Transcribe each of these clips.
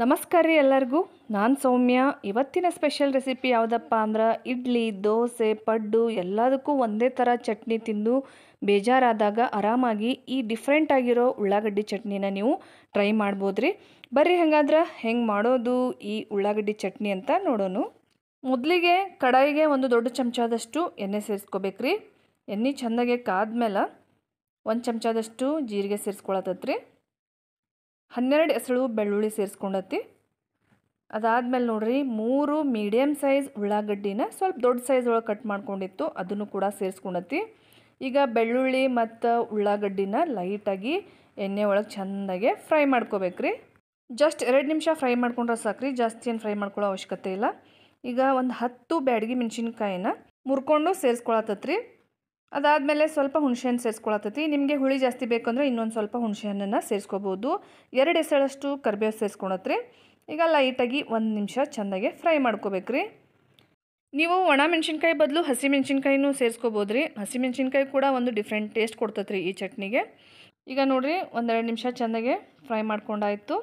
ನಮಸ್ಕಾರ ರೀ ಎಲ್ಲರಿಗೂ ನಾನು ಸೌಮ್ಯ ಇವತ್ತಿನ ಸ್ಪೆಷಲ್ ರೆಸಿಪಿ ಯಾವುದಪ್ಪ ಅಂದ್ರೆ ಇಡ್ಲಿ ದೋಸೆ ಪಡ್ಡು ಎಲ್ಲದಕ್ಕೂ ಒಂದೇ ಥರ ಚಟ್ನಿ ತಿಂದು ಬೇಜಾರಾದಾಗ ಆರಾಮಾಗಿ ಈ ಡಿಫ್ರೆಂಟ್ ಆಗಿರೋ ಉಳ್ಳಾಗಡ್ಡಿ ಚಟ್ನಿನ ನೀವು ಟ್ರೈ ಮಾಡ್ಬೋದು ರೀ ಬರ್ರಿ ಹೇಗಾದ್ರೆ ಹೆಂಗೆ ಮಾಡೋದು ಈ ಉಳ್ಳಾಗಡ್ಡಿ ಚಟ್ನಿ ಅಂತ ನೋಡೋಣ ಮೊದಲಿಗೆ ಕಡಾಯಿಗೆ ಒಂದು ದೊಡ್ಡ ಚಮಚದಷ್ಟು ಎಣ್ಣೆ ಸೇರಿಸ್ಕೋಬೇಕ್ರಿ ಎಣ್ಣೆ ಚೆಂದಾಗೆ ಕಾದ್ಮೇಲೆ ಒಂದು ಚಮಚದಷ್ಟು ಜೀರಿಗೆ ಸೇರಿಸ್ಕೊಳತ್ತೈತ್ರಿ ಹನ್ನೆರಡು ಎಸಳು ಬೆಳ್ಳುಳ್ಳಿ ಸೇರಿಸ್ಕೊಂಡತಿ ಅದಾದಮೇಲೆ ನೋಡಿರಿ ಮೂರು ಮೀಡಿಯಮ್ ಸೈಜ್ ಉಳ್ಳಾಗಡ್ಡಿನ ಸ್ವಲ್ಪ ದೊಡ್ಡ ಸೈಜ್ ಒಳಗೆ ಕಟ್ ಮಾಡ್ಕೊಂಡಿತ್ತು ಅದನ್ನು ಕೂಡ ಸೇರಿಸ್ಕೊಂಡತಿ ಈಗ ಬೆಳ್ಳುಳ್ಳಿ ಮತ್ತು ಉಳ್ಳಾಗಡ್ಡಿನ ಲೈಟಾಗಿ ಎಣ್ಣೆ ಒಳಗೆ ಚೆಂದಾಗೆ ಫ್ರೈ ರೀ ಜಸ್ಟ್ ಎರಡು ನಿಮಿಷ ಫ್ರೈ ಮಾಡ್ಕೊಂಡ್ರೆ ಸಾಕ್ರಿ ಜಾಸ್ತಿ ಏನು ಫ್ರೈ ಮಾಡ್ಕೊಳ್ಳೋ ಅವಶ್ಯಕತೆ ಇಲ್ಲ ಈಗ ಒಂದು ಹತ್ತು ಬ್ಯಾಡಗಿ ಮೆಣಸಿನ್ಕಾಯಿನ ಮುರ್ಕೊಂಡು ಸೇರಿಸ್ಕೊಳತ್ತತ್ರಿ ಅದಾದಮೇಲೆ ಸ್ವಲ್ಪ ಹುಣಸೆಹಣ್ಣು ಸೇರಿಸ್ಕೊಳತ್ತೈತಿ ನಿಮಗೆ ಹುಳಿ ಜಾಸ್ತಿ ಬೇಕಂದ್ರೆ ಇನ್ನೊಂದು ಸ್ವಲ್ಪ ಹುಣಸೆಹಣ್ಣನ್ನು ಸೇರಿಸ್ಕೋಬೋದು ಎರಡು ಎಸಳಷ್ಟು ಕರಿಬೇವು ಸೇರಿಸ್ಕೊಳತ್ರಿ ಈಗ ಲೈಟಾಗಿ ಒಂದು ನಿಮಿಷ ಚೆಂದಾಗೆ ಫ್ರೈ ಮಾಡ್ಕೋಬೇಕ್ರಿ ನೀವು ಒಣ ಮೆಣಸಿನ್ಕಾಯಿ ಬದಲು ಹಸಿ ಮೆಣಸಿನ್ಕಾಯಿನೂ ಸೇರಿಸ್ಕೋಬೋದು ರೀ ಹಸಿ ಕೂಡ ಒಂದು ಡಿಫ್ರೆಂಟ್ ಟೇಸ್ಟ್ ಕೊಡ್ತೈತ್ರಿ ಈ ಚಟ್ನಿಗೆ ಈಗ ನೋಡಿರಿ ಒಂದೆರಡು ನಿಮಿಷ ಚೆಂದಾಗೆ ಫ್ರೈ ಮಾಡ್ಕೊಂಡಾಯಿತು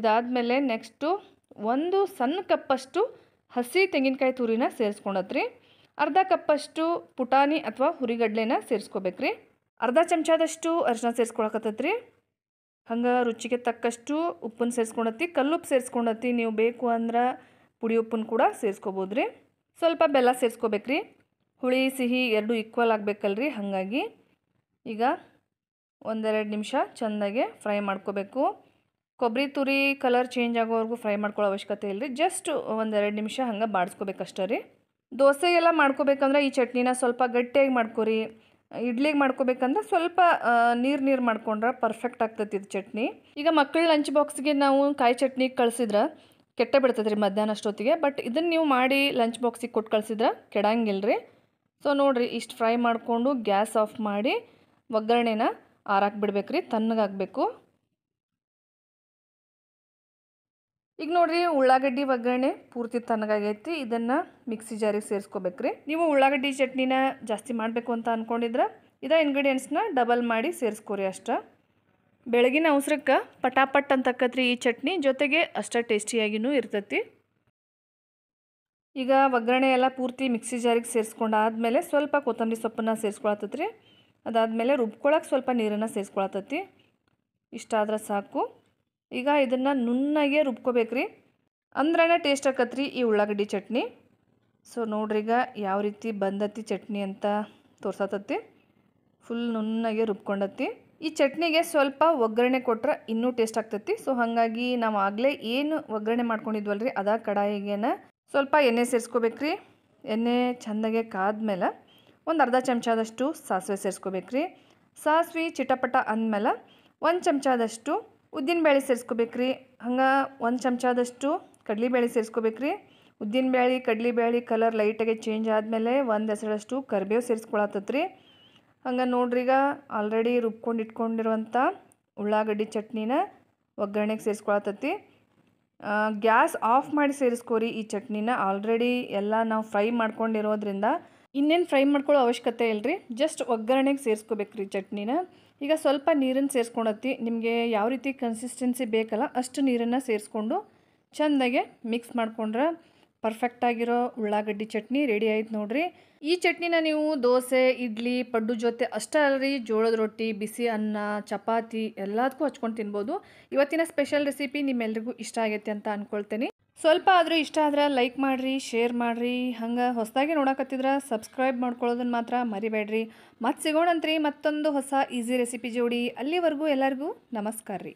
ಇದಾದಮೇಲೆ ನೆಕ್ಸ್ಟು ಒಂದು ಸಣ್ಣ ಕಪ್ಪಷ್ಟು ಹಸಿ ತೆಂಗಿನಕಾಯಿ ತುರಿನ ಸೇರಿಸ್ಕೊಂಡತ್ರಿ ಅರ್ಧ ಕಪ್ಪಷ್ಟು ಪುಟಾಣಿ ಅಥವಾ ಹುರಿಗಡ್ಲೆನ ರೀ ಅರ್ಧ ಚಮಚದಷ್ಟು ಅರಿಶಿನ ರೀ ಹಂಗೆ ರುಚಿಗೆ ತಕ್ಕಷ್ಟು ಉಪ್ಪನ್ನು ಸೇರಿಸ್ಕೊಂಡತ್ತಿ ಕಲ್ಲುಪ್ಪು ಸೇರಿಸ್ಕೊಂಡತ್ತಿ ನೀವು ಬೇಕು ಅಂದ್ರೆ ಪುಡಿ ಉಪ್ಪನ್ನು ಕೂಡ ಸೇರಿಸ್ಕೋಬೋದು ರೀ ಸ್ವಲ್ಪ ಬೆಲ್ಲ ರೀ ಹುಳಿ ಸಿಹಿ ಎರಡು ಈಕ್ವಲ್ ಆಗಬೇಕಲ್ರಿ ಹಾಗಾಗಿ ಈಗ ಒಂದೆರಡು ನಿಮಿಷ ಚೆಂದಾಗೆ ಫ್ರೈ ಮಾಡ್ಕೋಬೇಕು ಕೊಬ್ಬರಿ ತುರಿ ಕಲರ್ ಚೇಂಜ್ ಆಗೋವರೆಗೂ ಫ್ರೈ ಮಾಡ್ಕೊಳ್ಳೋ ಅವಶ್ಯಕತೆ ಇಲ್ಲ ರೀ ಜಸ್ಟ್ ಒಂದೆರಡು ನಿಮಿಷ ಹಂಗೆ ಬಾಡಿಸ್ಕೋಬೇಕಷ್ಟೇ ರೀ ದೋಸೆಗೆಲ್ಲ ಮಾಡ್ಕೋಬೇಕಂದ್ರೆ ಈ ಚಟ್ನಿನ ಸ್ವಲ್ಪ ಗಟ್ಟಿಯಾಗಿ ಮಾಡ್ಕೊರಿ ಇಡ್ಲಿಗೆ ಮಾಡ್ಕೋಬೇಕಂದ್ರೆ ಸ್ವಲ್ಪ ನೀರು ನೀರು ಮಾಡ್ಕೊಂಡ್ರೆ ಪರ್ಫೆಕ್ಟ್ ಆಗ್ತೈತಿ ಇದು ಚಟ್ನಿ ಈಗ ಮಕ್ಕಳ ಲಂಚ್ ಬಾಕ್ಸ್ಗೆ ನಾವು ಕಾಯಿ ಚಟ್ನಿ ಕಳ್ಸಿದ್ರೆ ಕೆಟ್ಟ ಬಿಡ್ತದ್ರಿ ರೀ ಮಧ್ಯಾಹ್ನ ಅಷ್ಟೊತ್ತಿಗೆ ಬಟ್ ಇದನ್ನು ನೀವು ಮಾಡಿ ಲಂಚ್ ಬಾಕ್ಸಿಗೆ ಕೊಟ್ಟು ಕಳ್ಸಿದ್ರೆ ಕೆಡಂಗಿಲ್ಲ ರೀ ಸೊ ನೋಡಿರಿ ಇಷ್ಟು ಫ್ರೈ ಮಾಡಿಕೊಂಡು ಗ್ಯಾಸ್ ಆಫ್ ಮಾಡಿ ಒಗ್ಗರಣೆನ ಆರಾಕ್ಬಿಡ್ಬೇಕು ರೀ ತಣ್ಣಗಾಗಬೇಕು ಈಗ ನೋಡಿರಿ ಉಳ್ಳಾಗಡ್ಡಿ ಒಗ್ಗರಣೆ ಪೂರ್ತಿ ತನಗಾಗೈತಿ ಇದನ್ನು ಮಿಕ್ಸಿ ಜಾರಿಗೆ ಸೇರಿಸ್ಕೋಬೇಕ್ರಿ ನೀವು ಉಳ್ಳಾಗಡ್ಡಿ ಚಟ್ನಿನ ಜಾಸ್ತಿ ಮಾಡಬೇಕು ಅಂತ ಅಂದ್ಕೊಂಡಿದ್ರೆ ಇದ ಇಂಗ್ರೀಡಿಯೆಂಟ್ಸ್ನ ಡಬಲ್ ಮಾಡಿ ಸೇರಿಸ್ಕೊರಿ ಅಷ್ಟ ಬೆಳಗಿನ ಅವಸರಕ್ಕೆ ಪಟಾಪಟ್ ಅಂತಕ್ಕತ್ರಿ ಈ ಚಟ್ನಿ ಜೊತೆಗೆ ಅಷ್ಟ ಟೇಸ್ಟಿಯಾಗಿನೂ ಇರ್ತೈತಿ ಈಗ ಒಗ್ಗರಣೆ ಎಲ್ಲ ಪೂರ್ತಿ ಮಿಕ್ಸಿ ಜಾರಿಗೆ ಸೇರಿಸ್ಕೊಂಡಾದಮೇಲೆ ಸ್ವಲ್ಪ ಕೊತ್ತಂಬರಿ ಸೊಪ್ಪನ್ನ ಸೇರಿಸ್ಕೊಳತ್ತತ್ರಿ ಅದಾದಮೇಲೆ ರುಬ್ಕೊಳಕ್ಕೆ ಸ್ವಲ್ಪ ನೀರನ್ನು ಸೇರಿಸ್ಕೊಳತ್ತತಿ ಇಷ್ಟಾದ್ರೆ ಸಾಕು ಈಗ ಇದನ್ನು ನುಣ್ಣಗೆ ರುಬ್ಕೋಬೇಕ್ರಿ ಅಂದ್ರೇ ಟೇಸ್ಟ್ ಆಕತ್ರಿ ಈ ಉಳ್ಳಾಗಡ್ಡಿ ಚಟ್ನಿ ಸೊ ಈಗ ಯಾವ ರೀತಿ ಬಂದತ್ತಿ ಚಟ್ನಿ ಅಂತ ತೋರ್ಸತತ್ತಿ ಫುಲ್ ನುಣ್ಣಗೆ ರುಬ್ಕೊಂಡತ್ತಿ ಈ ಚಟ್ನಿಗೆ ಸ್ವಲ್ಪ ಒಗ್ಗರಣೆ ಕೊಟ್ರೆ ಇನ್ನೂ ಟೇಸ್ಟ್ ಆಗ್ತೈತಿ ಸೊ ಹಾಗಾಗಿ ನಾವು ಆಗಲೇ ಏನು ಒಗ್ಗರಣೆ ಮಾಡ್ಕೊಂಡಿದ್ವಲ್ರಿ ಅದ ಕಡಾಯಿಗೆನ ಸ್ವಲ್ಪ ಎಣ್ಣೆ ಸೇರಿಸ್ಕೋಬೇಕ್ರಿ ಎಣ್ಣೆ ಚೆಂದಾಗೆ ಕಾದ್ಮೇಲೆ ಒಂದು ಅರ್ಧ ಚಮಚದಷ್ಟು ಸಾಸಿವೆ ಸೇರಿಸ್ಕೋಬೇಕ್ರಿ ಸಾಸಿವೆ ಚಿಟಪಟ ಅಂದಮೇಲೆ ಒಂದು ಚಮಚದಷ್ಟು ಉದ್ದಿನ ಬೇಳೆ ಸೇರಿಸ್ಕೋಬೇಕ್ರಿ ಹಂಗೆ ಒಂದು ಚಮಚದಷ್ಟು ಉದ್ದಿನ ಸೇರಿಸ್ಕೋಬೇಕ್ರಿ ಕಡಲೆ ಕಡಲೆಬೇಳೆ ಕಲರ್ ಲೈಟಾಗಿ ಚೇಂಜ್ ಆದಮೇಲೆ ಒಂದು ಹೆಸರಷ್ಟು ಕರಿಬೇವು ಸೇರಿಸ್ಕೊಳತ್ತತ್ರಿ ಹಂಗೆ ನೋಡ್ರಿ ಈಗ ಆಲ್ರೆಡಿ ರುಬ್ಕೊಂಡು ಇಟ್ಕೊಂಡಿರುವಂಥ ಉಳ್ಳಾಗಡ್ಡಿ ಚಟ್ನಿನ ಒಗ್ಗರಣೆಗೆ ಸೇರಿಸ್ಕೊಳತ್ತತಿ ಗ್ಯಾಸ್ ಆಫ್ ಮಾಡಿ ಸೇರಿಸ್ಕೋರಿ ಈ ಚಟ್ನಿನ ಆಲ್ರೆಡಿ ಎಲ್ಲ ನಾವು ಫ್ರೈ ಮಾಡ್ಕೊಂಡಿರೋದ್ರಿಂದ ಇನ್ನೇನು ಫ್ರೈ ಮಾಡ್ಕೊಳ್ಳೋ ಅವಶ್ಯಕತೆ ಇಲ್ಲರಿ ಜಸ್ಟ್ ಒಗ್ಗರಣೆಗೆ ಸೇರಿಸ್ಕೋಬೇಕ್ರಿ ಚಟ್ನಿನ ಈಗ ಸ್ವಲ್ಪ ನೀರನ್ನು ಸೇರಿಸ್ಕೊಳತ್ತಿ ನಿಮಗೆ ಯಾವ ರೀತಿ ಕನ್ಸಿಸ್ಟೆನ್ಸಿ ಬೇಕಲ್ಲ ಅಷ್ಟು ನೀರನ್ನು ಸೇರಿಸ್ಕೊಂಡು ಚೆಂದಾಗೆ ಮಿಕ್ಸ್ ಮಾಡಿಕೊಂಡ್ರೆ ಪರ್ಫೆಕ್ಟಾಗಿರೋ ಉಳ್ಳಾಗಡ್ಡಿ ಚಟ್ನಿ ರೆಡಿ ಆಯ್ತು ನೋಡ್ರಿ ಈ ಚಟ್ನಿನ ನೀವು ದೋಸೆ ಇಡ್ಲಿ ಪಡ್ಡು ಜೊತೆ ಅಷ್ಟೇ ಅಲ್ಲರಿ ಜೋಳದ ರೊಟ್ಟಿ ಬಿಸಿ ಅನ್ನ ಚಪಾತಿ ಎಲ್ಲದಕ್ಕೂ ಹಚ್ಕೊಂಡು ತಿನ್ಬೋದು ಇವತ್ತಿನ ಸ್ಪೆಷಲ್ ರೆಸಿಪಿ ನಿಮ್ಮೆಲ್ರಿಗೂ ಇಷ್ಟ ಆಗೈತೆ ಅಂತ ಅಂದ್ಕೊಳ್ತೇನೆ ಸ್ವಲ್ಪ ಆದರೂ ಇಷ್ಟ ಆದ್ರೆ ಲೈಕ್ ಮಾಡಿರಿ ಶೇರ್ ಮಾಡಿರಿ ಹಂಗೆ ಹೊಸದಾಗಿ ನೋಡಕತ್ತಿದ್ರೆ ಸಬ್ಸ್ಕ್ರೈಬ್ ಮಾಡ್ಕೊಳ್ಳೋದನ್ನು ಮಾತ್ರ ಮರಿಬೇಡ್ರಿ ಮತ್ತೆ ಸಿಗೋಣಂತ್ರಿ ಮತ್ತೊಂದು ಹೊಸ ಈಸಿ ರೆಸಿಪಿ ಜೋಡಿ ಅಲ್ಲಿವರೆಗೂ ಎಲ್ಲರಿಗೂ ನಮಸ್ಕಾರ ರೀ